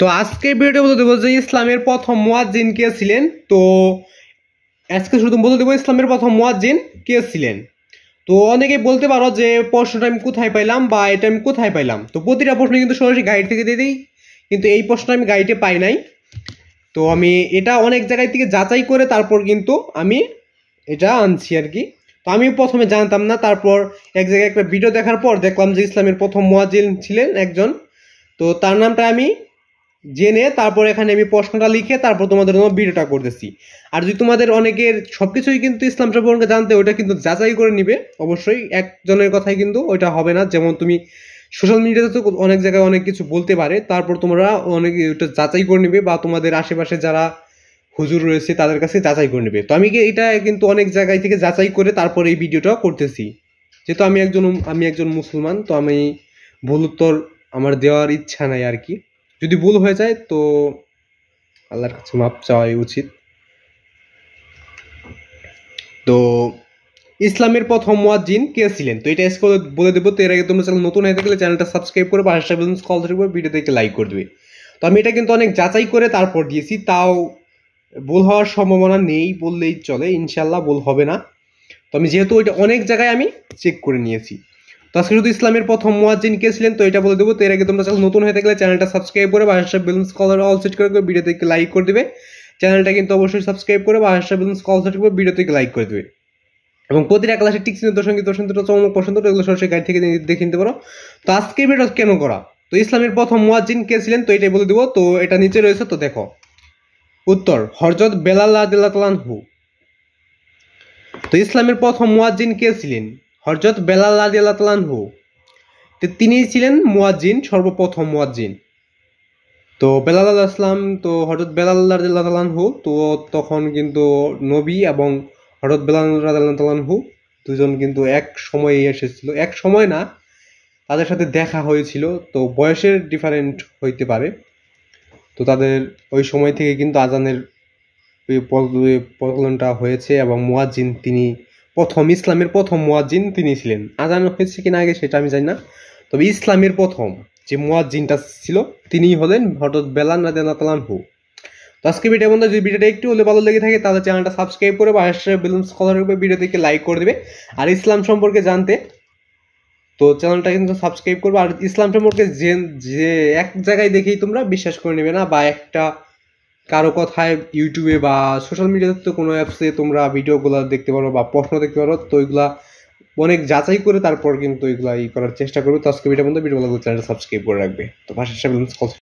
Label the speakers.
Speaker 1: তো আজকে ভিডিওটা বলতে দেবো যে ইসলামের প্রথম মোয়াজ্জিন কে ছিলেন তো আজকে শুধু বলতে দেবো ইসলামের প্রথম মোয়াজ্জিন কে ছিলেন তো অনেকে বলতে পারো যে প্রশ্নটা আমি কোথায় পাইলাম বা এটা আমি কোথায় পাইলাম তো প্রতিটা প্রশ্ন কিন্তু সরাসরি গাইড থেকে দিয়ে দিই কিন্তু এই প্রশ্নটা আমি গাইডে পাই নাই তো আমি এটা অনেক জায়গায় থেকে যাচাই করে তারপর কিন্তু আমি এটা আনছি আর কি তো আমি প্রথমে জানতাম না তারপর এক জায়গায় একটা ভিডিও দেখার পর দেখলাম যে ইসলামের প্রথম মোয়াজ্জিন ছিলেন একজন তো তার নামটা আমি জেনে তারপর এখানে আমি প্রশ্নটা লিখে তারপর তোমাদের জন্য ভিডিওটা করতেছি আর যদি তোমাদের অনেকের সব কিছুই কিন্তু ইসলাম সম্পর্কে জানতে ওটা কিন্তু যাচাই করে নিবে অবশ্যই একজনের কথাই কিন্তু ওইটা হবে না যেমন তুমি সোশ্যাল মিডিয়াতে তো অনেক জায়গায় অনেক কিছু বলতে পারে তারপর তোমরা অনেক ওটা যাচাই করে নিবে বা তোমাদের আশেপাশে যারা হুজুর রয়েছে তাদের কাছে যাচাই করে নেবে তো আমি এটা কিন্তু অনেক জায়গায় থেকে যাচাই করে তারপর এই ভিডিওটা করতেছি যেহেতু আমি একজন আমি একজন মুসলমান তো আমি ভুল উত্তর আমার দেওয়ার ইচ্ছা নাই আর কি যদি ভুল হয়ে যায় তো আল্লাহর কাছে মাপ চাওয়াই উচিত তো ইসলামের প্রথম মুয়াজ্জিন কে ছিলেন তো এটা স্কুলে বলে দেবো তো এর আগে তোমরা চ্যানেল নতুন হয়ে থাকলে চ্যানেলটা সাবস্ক্রাইব করে পাশে কল ধরে ভিডিওতে একটা লাইক করে দেবে তো আমি এটা কিন্তু অনেক যাচাই করে তারপর দিয়েছি তাও ভুল হওয়ার সম্ভাবনা নেই বললেই চলে ইনশাল্লাহ ভুল হবে না তো আমি যেহেতু ওইটা অনেক জায়গায় আমি চেক করে নিয়েছি তাসকিরুদ ইসলামের প্রথম মুয়াজ্জিন কে ছিলেন তো এটা বলে দেবো তো এর আগে তোমরা চ্যানেল নতুন হয়ে থাকলে চ্যানেলটা সাবস্ক্রাইব করে বা হাসা বেলুন স্কলার অল সেট করে ভিডিওতে লাইক করে দেবে চ্যানেলটা কিন্তু অবশ্যই সাবস্ক্রাইব করে বা হাসা বেলুন স্কলার সেট করে ভিডিওতে লাইক করে দেবে এবং প্রতিটা ক্লাসের টিক চিহ্ন দর্শন দর্শনটা চমক পছন্দ এগুলো সরাসরি গাইড থেকে দেখে নিতে পারো তো আজকে ভিডিও কেন করা তো ইসলামের প্রথম মুয়াজ্জিন কে ছিলেন তো এটাই বলে দেবো তো এটা নিচে রয়েছে তো দেখো উত্তর হরজত বেলাল্লাহ তালানহু তো ইসলামের প্রথম মুয়াজ্জিন কে ছিলেন হরজত বেলাল আদি আল্লাহ হু তো তিনি ছিলেন মুয়াজ্জিন সর্বপ্রথম মুয়াজ্জিন তো বেলাল আল্লাহ আসলাম তো হরজত বেলাল তালান হু তো তখন কিন্তু নবী এবং হরত বেলাল রাজিল্লাহ হু দুজন কিন্তু এক সময়ে এসেছিল এক সময় না তাদের সাথে দেখা হয়েছিল তো বয়সের ডিফারেন্ট হইতে পারে তো তাদের ওই সময় থেকে কিন্তু আজানের প্রচলনটা হয়েছে এবং মুয়াজ্জিন তিনি প্রথম ইসলামের প্রথম মোয়াজ্জিন তিনি ছিলেন আজান হয়েছে কিনা আগে সেটা আমি জানি না তবে ইসলামের প্রথম যে মোয়াজ্জিনটা ছিল তিনিই হলেন হঠাৎ বেলান রাজিয়াল্লাহ হু তো আজকে ভিডিও বন্ধু যদি ভিডিওটা একটু হলে ভালো লেগে থাকে তাহলে চ্যানেলটা সাবস্ক্রাইব করে বা হ্যাশট্যাগ বেলুন স্কলার উপরে ভিডিওটিকে লাইক করে দেবে আর ইসলাম সম্পর্কে জানতে তো চ্যানেলটা কিন্তু সাবস্ক্রাইব করবে আর ইসলাম সম্পর্কে যে এক জায়গায় দেখেই তোমরা বিশ্বাস করে নেবে না বা একটা কারো কথায় ইউটিউবে বা সোশ্যাল মিডিয়াতে তো কোনো অ্যাপসে তোমরা ভিডিওগুলো দেখতে পারো বা প্রশ্ন দেখতে পারো তো ওইগুলা অনেক যাচাই করে তারপর কিন্তু এগুলো ই করার চেষ্টা করবে তো আজকে ভিডিও বন্ধু ভিডিওগুলো চ্যানেলটা সাবস্ক্রাইব করে রাখবে তো ভাষা